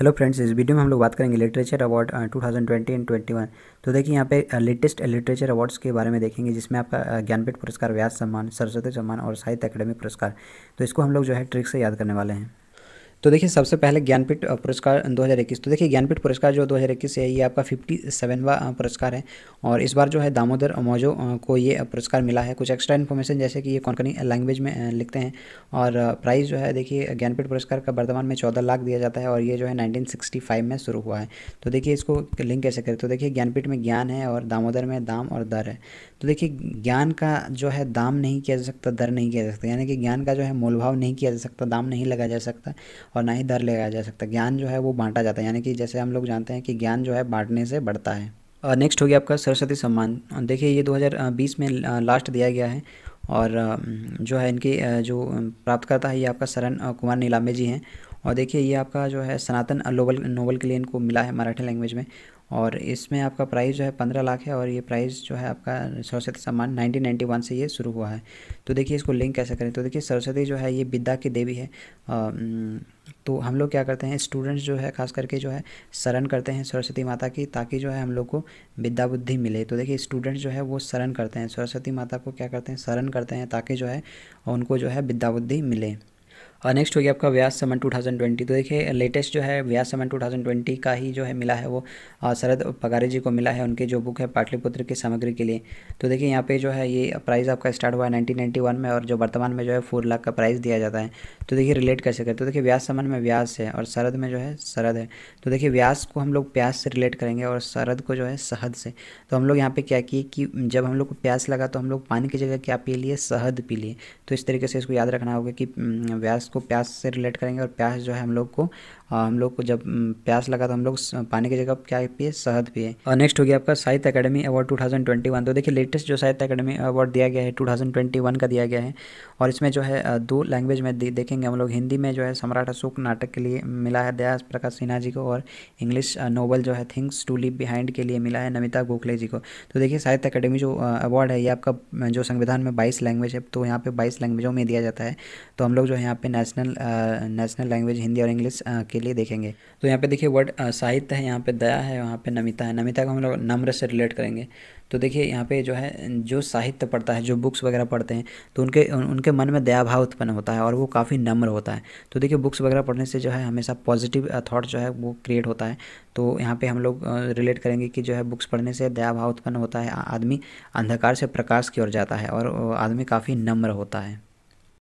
hello friends इस video में हम लोग बात करेंगे literature award two thousand twenty and twenty one तो देखिए यहाँ पे लेटेस्ट लिटरेचर अवार्ड्स के बारे में देखेंगे जिसमें आपका uh, ज्ञानपीठ पुरस्कार व्यास सम्मान सरस्वती सम्मान और साहित्य अकेडमी पुरस्कार तो इसको हम लोग जो है ट्रिक से याद करने वाले हैं तो देखिए सबसे पहले ज्ञानपीठ पुरस्कार 2021 तो देखिए ज्ञानपीठ पुरस्कार जो 2021 है ये आपका फिफ्टी सेवनवा पुरस्कार है और इस बार जो है दामोदर मौजो को ये पुरस्कार मिला है कुछ एक्स्ट्रा इन्फॉर्मेशन जैसे कि ये कौनकनी लैंग्वेज में लिखते हैं और प्राइस जो है देखिए ज्ञानपीठ पुरस्कार का वर्तमान में चौदह लाख दिया जाता है और ये जो है नाइनटीन में शुरू हुआ है तो देखिए इसको लिंक कैसे करें तो देखिए ज्ञानपीठ में ज्ञान है और दामोदर में दाम और दर है तो देखिए ज्ञान का जो है दाम नहीं किया जा सकता दर नहीं किया जा सकता यानी कि ज्ञान का जो है मोलभाव नहीं किया जा सकता दाम नहीं लगा जा सकता और ना ही धर ले जा सकता ज्ञान जो है वो बांटा जाता है यानी कि जैसे हम लोग जानते हैं कि ज्ञान जो है बांटने से बढ़ता है नेक्स्ट हो गया आपका सरस्वती सम्मान देखिए ये 2020 में लास्ट दिया गया है और जो है इनकी जो प्राप्तकर्ता है ये आपका शरण कुमार नीलाम्बे जी हैं और देखिए ये आपका जो है सनातन नोबल नोबल के लिए इनको मिला है मराठी लैंग्वेज में और इसमें आपका प्राइस जो है पंद्रह लाख है और ये प्राइस जो है आपका सरस्वती सम्मान नाइनटीन नाइन्टी वन से ये शुरू हुआ है तो देखिए इसको लिंक कैसे करें तो देखिए सरस्वती जो है ये विद्या की देवी है आ, तो हम लोग क्या करते हैं स्टूडेंट्स जो है खास करके जो है शरण करते हैं सरस्वती माता की ताकि जो है हम लोग को विद्या बुद्धि मिले तो देखिए स्टूडेंट्स जो है वो शरण करते हैं सरस्वती माता को क्या करते हैं शरण करते हैं ताकि जो है उनको जो है विद्या बुद्धि मिले और नेक्स्ट हो गया आपका व्यास समन 2020 तो देखिए लेटेस्ट जो है व्यास समन 2020 का ही जो है मिला है वो शरद पगारे जी को मिला है उनके जो बुक है पाटलिपुत्र की सामग्री के लिए तो देखिए यहाँ पे जो है ये प्राइस आपका स्टार्ट हुआ है नाइनटीन में और जो वर्तमान में जो है फोर लाख का प्राइस दिया जाता है तो देखिए रिलेट कैसे करते तो देखिए व्यास समन में व्यास है और शरद में जो है शरद है तो देखिए व्यास को हम लोग प्यास से रिलेट करेंगे और शरद को जो है शहद से तो हम लोग यहाँ पर क्या किए कि जब हम लोग को प्यास लगा तो हम लोग पानी की जगह क्या पी लिए शहद पी लिए तो इस तरीके से इसको याद रखना होगा कि व्यास को प्यास से रिलेट करेंगे और प्यास जो है हम लोग को हाँ, हम लोग को जब प्यास लगा तो हम लोग पानी की जगह क्या पिए शहद पिए और नेक्स्ट हो गया आपका साहित्य अकेडमी अवार्ड 2021 तो देखिए लेटेस्ट जो साहित्य अकेडमी अवार्ड दिया गया है 2021 का दिया गया है और इसमें जो है दो लैंग्वेज में देखेंगे हम लोग हिंदी में जो है सम्राट अशोक नाटक के लिए मिला है दयास प्रकाश सिन्हा जी को और इंग्लिश नोवल जो है थिंग्स टू लिव बिहाइंड के लिए मिला है नमिता गोखले जी को तो देखिए साहित्य अकेडमी जो अवार्ड है ये आपका जो संविधान में बाईस लैंग्वेज है तो यहाँ पर बाईस लैंग्वेजों में दिया जाता है तो हम लोग जो है यहाँ पे नेशनल नेशनल लैंग्वेज हिंदी और इंग्लिश के लिए देखेंगे तो यहाँ पे देखिए वर्ड साहित्य है यहाँ पे दया है वहाँ पे नमिता है नमिता को हम लोग नम्र से रिलेट करेंगे तो देखिए यहाँ पे जो है जो साहित्य पढ़ता है जो बुक्स वगैरह पढ़ते हैं तो उनके उनके मन में दया भाव उत्पन्न होता है और वो काफ़ी नम्र होता है तो देखिए बुक्स वगैरह पढ़ने से जो है हमेशा पॉजिटिव थाट जो है वो क्रिएट होता है तो यहाँ पे हम लोग रिलेट करेंगे कि जो है बुक्स पढ़ने से दया भाव उत्पन्न होता है आदमी अंधकार से प्रकाश की ओर जाता है और आदमी काफ़ी नम्र होता है